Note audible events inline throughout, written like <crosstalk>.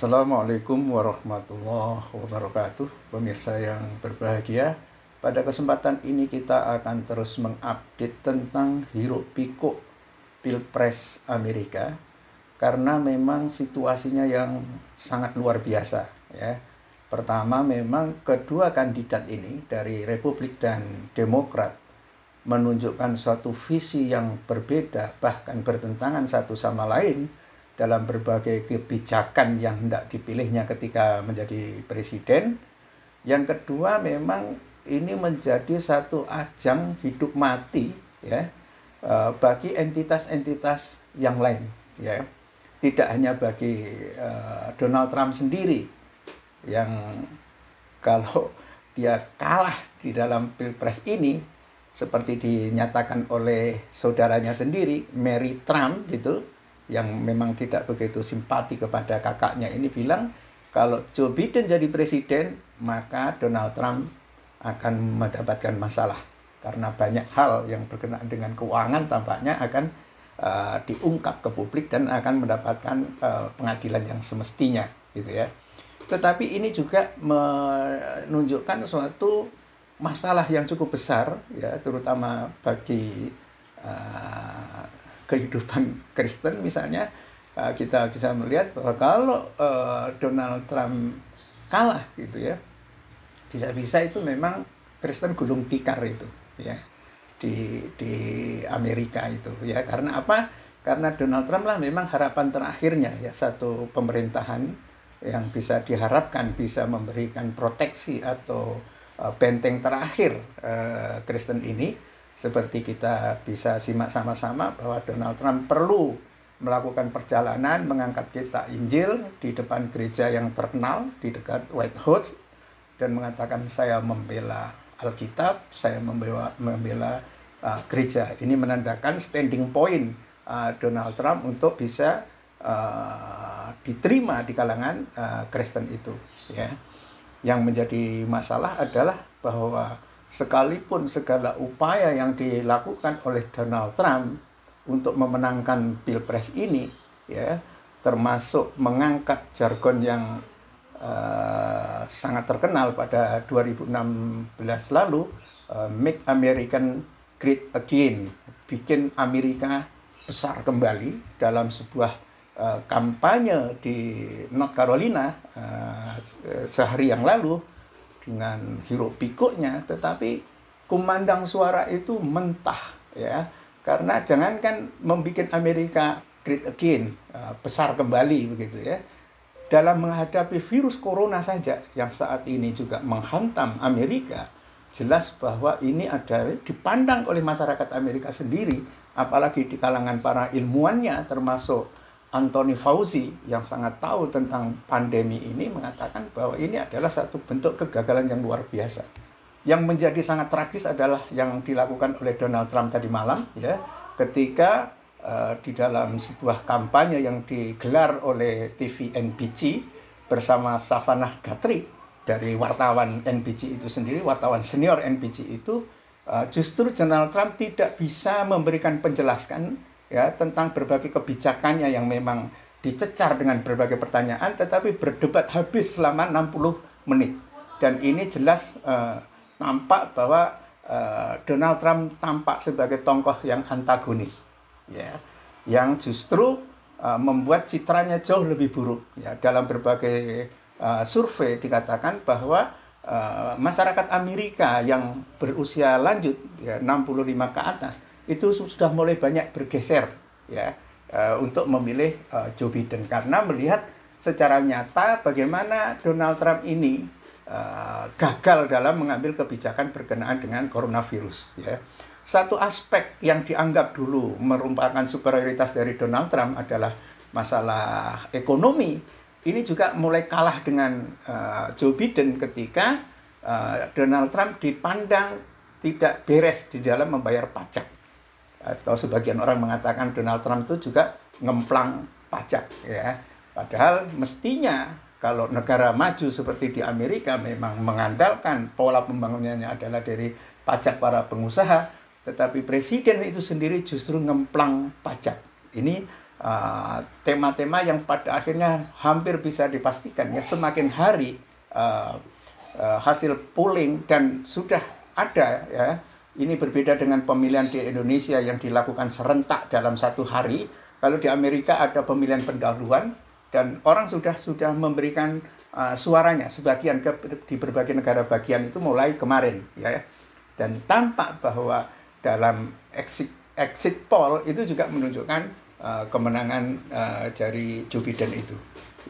Assalamualaikum warahmatullahi wabarakatuh Pemirsa yang berbahagia Pada kesempatan ini kita akan terus mengupdate tentang hiruk pikuk Pilpres Amerika Karena memang situasinya yang sangat luar biasa ya Pertama memang kedua kandidat ini dari Republik dan Demokrat menunjukkan suatu visi yang berbeda bahkan bertentangan satu sama lain dalam berbagai kebijakan yang hendak dipilihnya ketika menjadi presiden. Yang kedua memang ini menjadi satu ajang hidup mati ya e, bagi entitas-entitas yang lain ya. Tidak hanya bagi uh, Donald Trump sendiri yang <laughs> kalau dia kalah di dalam Pilpres ini seperti dinyatakan oleh saudaranya sendiri Mary Trump gitu yang memang tidak begitu simpati kepada kakaknya ini bilang kalau Joe Biden jadi presiden maka Donald Trump akan mendapatkan masalah karena banyak hal yang berkenaan dengan keuangan tampaknya akan uh, diungkap ke publik dan akan mendapatkan uh, pengadilan yang semestinya gitu ya. Tetapi ini juga menunjukkan suatu masalah yang cukup besar ya terutama bagi uh, kehidupan Kristen misalnya eh, kita bisa melihat bahwa kalau eh, Donald Trump kalah gitu ya bisa-bisa itu memang Kristen gulung tikar itu ya di di Amerika itu ya karena apa karena Donald Trump lah memang harapan terakhirnya ya satu pemerintahan yang bisa diharapkan bisa memberikan proteksi atau eh, benteng terakhir Kristen ini seperti kita bisa simak sama-sama bahwa Donald Trump perlu melakukan perjalanan mengangkat kita Injil di depan gereja yang terkenal di dekat White House dan mengatakan saya membela Alkitab, saya membela membela uh, gereja. Ini menandakan standing point uh, Donald Trump untuk bisa uh, diterima di kalangan uh, Kristen itu, ya. Yang menjadi masalah adalah bahwa sekalipun segala upaya yang dilakukan oleh Donald Trump untuk memenangkan pilpres ini, ya termasuk mengangkat jargon yang uh, sangat terkenal pada 2016 lalu, uh, Make American Great Again, bikin Amerika besar kembali dalam sebuah uh, kampanye di North Carolina uh, sehari yang lalu dengan hero pikuknya, tetapi kumandang suara itu mentah ya. Karena jangankan membuat Amerika great again, eh, besar kembali begitu ya. Dalam menghadapi virus corona saja yang saat ini juga menghantam Amerika, jelas bahwa ini adalah dipandang oleh masyarakat Amerika sendiri, apalagi di kalangan para ilmuannya termasuk Anthony Fauci yang sangat tahu tentang pandemi ini mengatakan bahwa ini adalah satu bentuk kegagalan yang luar biasa. Yang menjadi sangat tragis adalah yang dilakukan oleh Donald Trump tadi malam ya ketika uh, di dalam sebuah kampanye yang digelar oleh TV NBC bersama Savannah Guthrie dari wartawan NBC itu sendiri, wartawan senior NBC itu uh, justru Donald Trump tidak bisa memberikan penjelasan ya tentang berbagai kebijakannya yang memang dicecar dengan berbagai pertanyaan tetapi berdebat habis selama 60 menit dan ini jelas tampak eh, tampak bahwa eh, Donald Trump tampak sebagai tokoh yang antagonis ya yang justru eh, membuat citranya jauh lebih buruk ya dalam berbagai eh, survei dikatakan bahwa eh, masyarakat Amerika yang berusia lanjut ya 65 ke atas itu sudah mulai banyak bergeser ya eh, untuk memilih eh, Joe Biden karena melihat secara nyata bagaimana Donald Trump ini eh, gagal dalam mengambil kebijakan berkenaan dengan coronavirus ya. Satu aspek yang dianggap dulu merupakan superioritas dari Donald Trump adalah masalah ekonomi. Ini juga mulai kalah dengan uh, Joe Biden ketika uh, Donald Trump dipandang tidak beres di dalam membayar pajak atau sebagian orang mengatakan Donald Trump itu juga ngemplang pajak ya. Padahal mestinya kalau negara maju seperti di Amerika memang mengandalkan pola pembangunannya adalah dari pajak para pengusaha, tetapi presiden itu sendiri justru ngemplang pajak. Ini ah, tema-tema uh, yang pada akhirnya hampir bisa dipastikan ya semakin hari uh, uh, hasil polling dan sudah ada ya ini berbeda dengan pemilihan di Indonesia yang dilakukan serentak dalam satu hari. Kalau di Amerika ada pemilihan pendahuluan dan orang sudah sudah memberikan uh, suaranya sebagian ke, di berbagai negara bagian itu mulai kemarin ya. Dan tampak bahwa dalam exit exit poll itu juga menunjukkan uh, kemenangan uh, dari Joe Biden itu.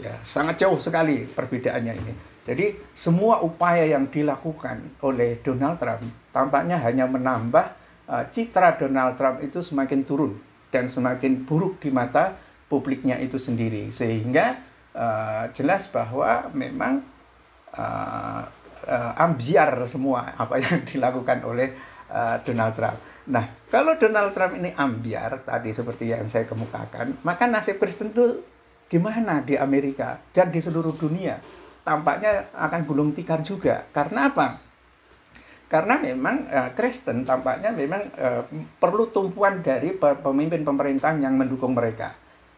Ya, sangat jauh sekali perbedaannya ini. Jadi semua upaya yang dilakukan oleh Donald Trump tampaknya hanya menambah uh, citra Donald Trump itu semakin turun dan semakin buruk di mata publiknya itu sendiri sehingga uh, jelas bahwa memang uh, uh, ambiar semua apa yang <laughs> dilakukan oleh uh, Donald Trump. Nah, kalau Donald Trump ini ambiar tadi seperti yang saya kemukakan, maka nasib Kristen itu gimana di Amerika dan di seluruh dunia? tampaknya akan gulung tikar juga. Karena apa? Karena memang uh, Kristen tampaknya memang uh, perlu tumpuan dari pemimpin pemerintahan yang mendukung mereka.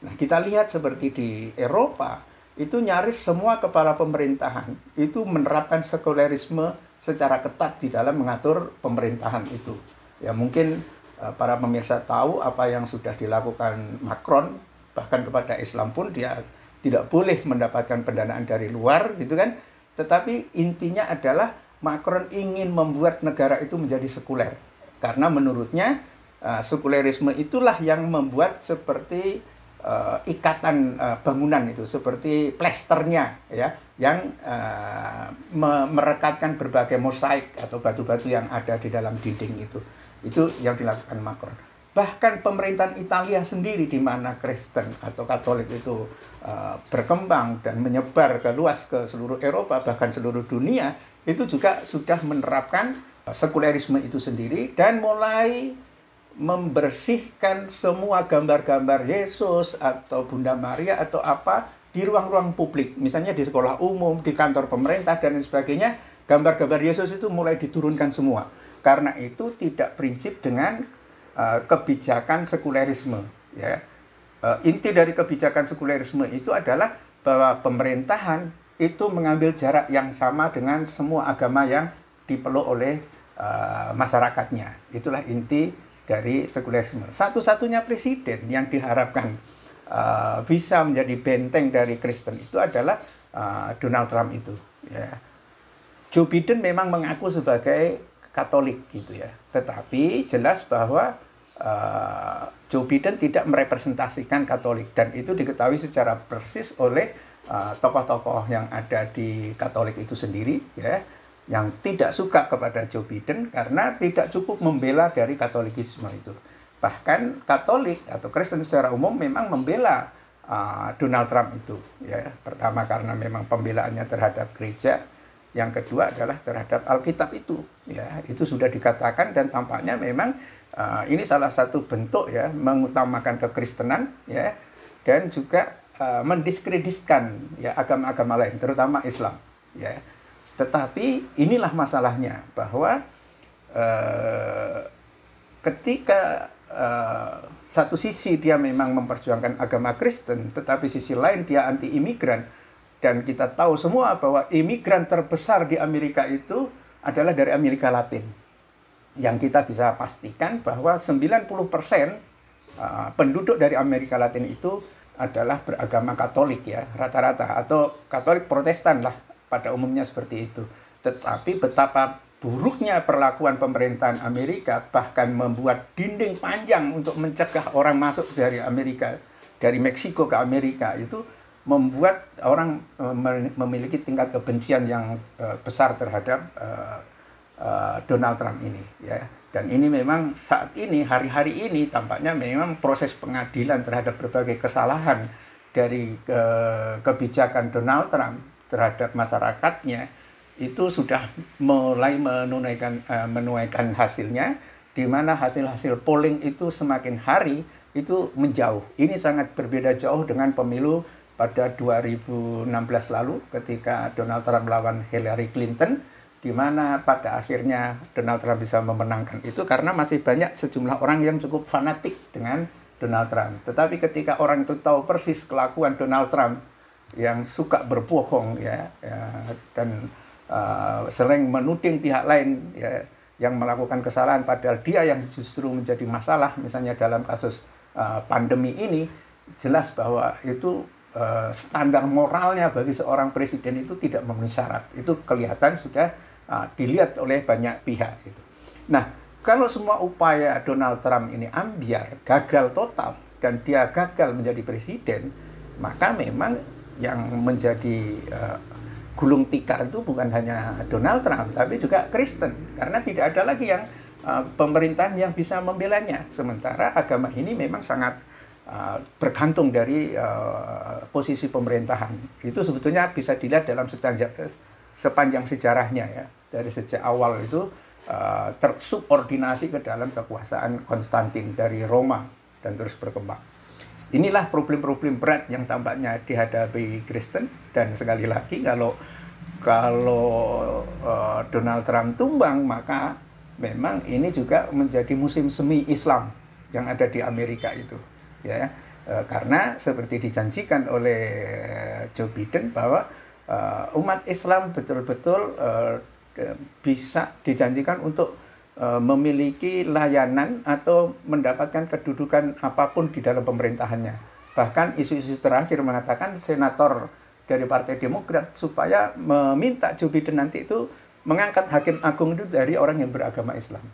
Nah, kita lihat seperti di Eropa, itu nyaris semua kepala pemerintahan itu menerapkan sekularisme secara ketat di dalam mengatur pemerintahan itu. Ya mungkin uh, para pemirsa tahu apa yang sudah dilakukan Macron bahkan kepada Islam pun dia tidak boleh mendapatkan pendanaan dari luar gitu kan. Tetapi intinya adalah Macron ingin membuat negara itu menjadi sekuler. Karena menurutnya uh, sekulerisme itulah yang membuat seperti uh, ikatan uh, bangunan itu seperti plesternya ya yang uh, me merekatkan berbagai mosaik atau batu-batu yang ada di dalam dinding itu. Itu yang dilakukan Macron bahkan pemerintahan Italia sendiri di mana Kristen atau Katolik itu uh, berkembang dan menyebar ke luas ke seluruh Eropa bahkan seluruh dunia itu juga sudah menerapkan eh, sekulerisme itu sendiri dan mulai membersihkan semua gambar-gambar Yesus atau Bunda Maria atau apa di ruang-ruang publik misalnya di sekolah umum di kantor pemerintah dan sebagainya gambar-gambar Yesus itu mulai diturunkan semua karena itu tidak prinsip dengan Eh, kebijakan sekulerisme ya uh, inti dari kebijakan sekulerisme itu adalah bahwa pemerintahan itu mengambil jarak yang sama dengan semua agama yang dipeluk oleh uh, masyarakatnya itulah inti dari sekulerisme satu-satunya presiden yang diharapkan uh, bisa menjadi benteng dari Kristen itu adalah uh, Donald Trump itu ya Joe Biden memang mengaku sebagai Katolik gitu ya. Tetapi jelas bahwa uh, Joe Biden tidak merepresentasikan Katolik dan itu diketahui secara persis oleh tokoh eh, tokoh-tokoh yang ada di Katolik itu sendiri ya yang tidak suka kepada Joe Biden karena tidak cukup membela dari Katolikisme itu. Bahkan Katolik atau Kristen secara umum memang membela uh, Donald Trump itu ya. Pertama karena memang pembelaannya terhadap gereja yang kedua adalah terhadap Alkitab itu, ya itu sudah dikatakan dan tampaknya memang uh, ini salah satu bentuk ya mengutamakan kekristenan, ya dan juga uh, mendiskreditkan ya agama-agama lain, terutama Islam, ya. Tetapi inilah masalahnya bahwa uh, ketika uh, satu sisi dia memang memperjuangkan agama Kristen, tetapi sisi lain dia anti imigran dan kita tahu semua bahwa imigran terbesar di Amerika itu adalah dari Amerika Latin. Yang kita bisa pastikan bahwa 90% uh, penduduk dari Amerika Latin itu adalah beragama Katolik ya, rata-rata atau Katolik Protestan lah pada umumnya seperti itu. Tetapi betapa buruknya perlakuan pemerintahan Amerika bahkan membuat dinding panjang untuk mencegah orang masuk dari Amerika dari Meksiko ke Amerika itu membuat orang eh, memiliki tingkat kebencian yang eh, besar terhadap eh, Donald Trump ini ya dan ini memang saat ini hari-hari ini tampaknya memang proses pengadilan terhadap berbagai kesalahan dari kebijakan Donald Trump terhadap masyarakatnya itu sudah mulai menunaikan menuaikan hasilnya di mana hasil-hasil polling itu semakin hari itu menjauh. Ini sangat berbeda jauh dengan pemilu pada 2016 lalu ketika Donald Trump melawan Hillary Clinton di mana pada akhirnya Donald Trump bisa memenangkan itu karena masih banyak sejumlah orang yang cukup fanatik dengan Donald Trump. Tetapi ketika orang itu tahu persis kelakuan Donald Trump yang suka berbohong ya, ya dan uh, sering menuding pihak lain ya yang melakukan kesalahan padahal dia yang justru menjadi masalah misalnya dalam kasus uh, pandemi ini jelas bahwa itu Eh, standar moralnya bagi seorang presiden itu tidak memenuhi syarat. Itu kelihatan sudah ah, dilihat oleh banyak pihak. Gitu. Nah, kalau semua upaya Donald Trump ini ambiar, gagal total, dan dia gagal menjadi presiden, maka memang yang menjadi eh, gulung tikar itu bukan hanya Donald Trump, tapi juga Kristen. Karena tidak ada lagi yang eh, pemerintahan yang bisa membelanya. Sementara agama ini memang sangat Uh, bergantung dari uh, posisi pemerintahan. Itu sebetulnya bisa dilihat dalam sepanjang sejarahnya ya. Dari sejak awal itu uh, tersubordinasi ke dalam kekuasaan Konstantin dari Roma dan terus berkembang. Inilah problem-problem berat yang tampaknya dihadapi Kristen dan sekali lagi kalau kalau uh, Donald Trump tumbang maka memang ini juga menjadi musim semi Islam yang ada di Amerika itu ya eh, karena seperti dijanjikan oleh eh, Joe Biden bahwa eh, umat Islam betul-betul bisa dijanjikan untuk memiliki layanan atau mendapatkan kedudukan apapun di dalam pemerintahannya. Bahkan isu-isu terakhir mengatakan senator dari Partai Demokrat supaya meminta Joe Biden nanti itu mengangkat hakim agung itu dari orang yang beragama Islam.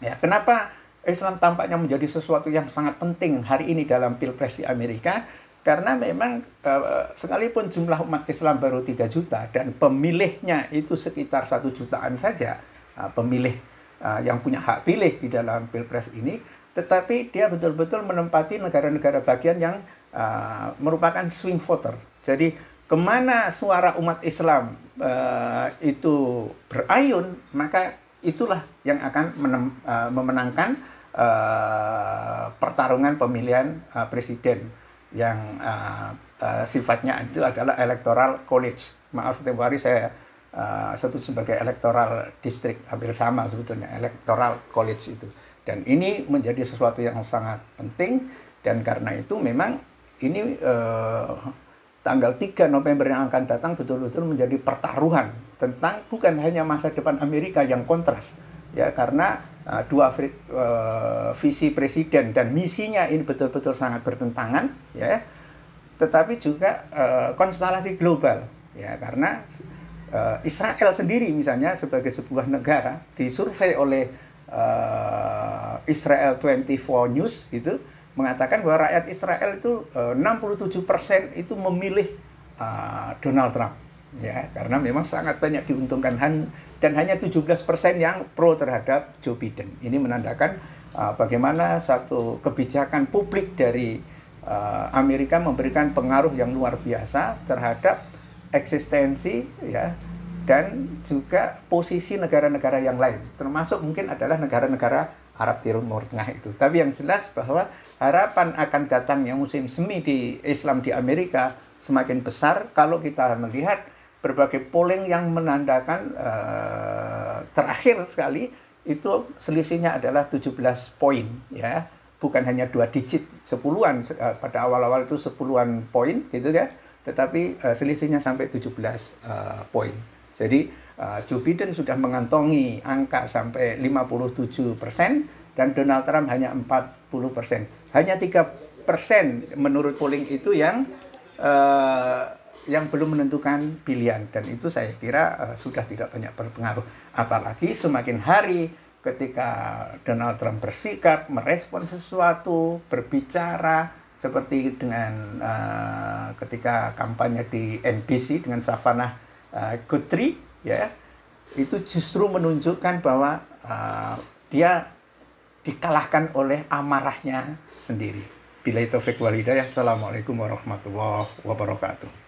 Ya, kenapa Islam tampaknya menjadi sesuatu yang sangat penting hari ini dalam pilpres di Amerika karena memang eh, sekalipun jumlah umat Islam baru 3 juta dan pemilihnya itu sekitar satu jutaan saja eh, pemilih eh, yang punya hak pilih di dalam pilpres ini tetapi dia betul-betul menempati negara-negara bagian yang eh, merupakan swing voter jadi kemana suara umat Islam eh, itu berayun maka itulah yang akan menem, uh, memenangkan uh, pertarungan pemilihan uh, presiden yang uh, uh, sifatnya itu adalah electoral college. Maaf februari hari saya uh, sebut sebagai electoral district hampir sama sebetulnya electoral college itu. Dan ini menjadi sesuatu yang sangat penting dan karena itu memang ini uh, tanggal 3 November yang akan datang betul-betul menjadi pertaruhan tentang bukan hanya masa depan Amerika yang kontras, ya karena uh, dua uh, visi presiden dan misinya ini betul-betul sangat bertentangan ya tetapi juga uh, konstelasi global ya karena uh, Israel sendiri misalnya sebagai sebuah negara disurvei oleh uh, Israel 24 News itu mengatakan bahwa rakyat Israel itu uh, 67% itu memilih uh, Donald Trump ya karena memang sangat banyak diuntungkan dan hanya 17% yang pro terhadap Joe Biden. Ini menandakan uh, bagaimana satu kebijakan publik dari uh, Amerika memberikan pengaruh yang luar biasa terhadap eksistensi ya dan juga posisi negara-negara yang lain, termasuk mungkin adalah negara-negara Arab Timur Tengah itu. Tapi yang jelas bahwa harapan akan datangnya musim semi di Islam di Amerika semakin besar kalau kita melihat berbagai polling yang menandakan uh, terakhir sekali itu selisihnya adalah 17 poin ya bukan hanya dua digit sepuluhan uh, pada awal-awal itu sepuluhan poin gitu ya tetapi uh, selisihnya sampai 17 uh, poin jadi uh, Joe Biden sudah mengantongi angka sampai 57 persen dan Donald Trump hanya 40 persen hanya tiga persen menurut polling itu yang uh, yang belum menentukan pilihan dan itu saya kira uh, sudah tidak banyak berpengaruh apalagi semakin hari ketika Donald Trump bersikap merespon sesuatu berbicara seperti dengan uh, ketika kampanye di NBC dengan Savannah uh, Guthrie ya itu justru menunjukkan bahwa uh, dia dikalahkan oleh amarahnya sendiri. Bila itu Fik ya Assalamualaikum warahmatullahi wabarakatuh.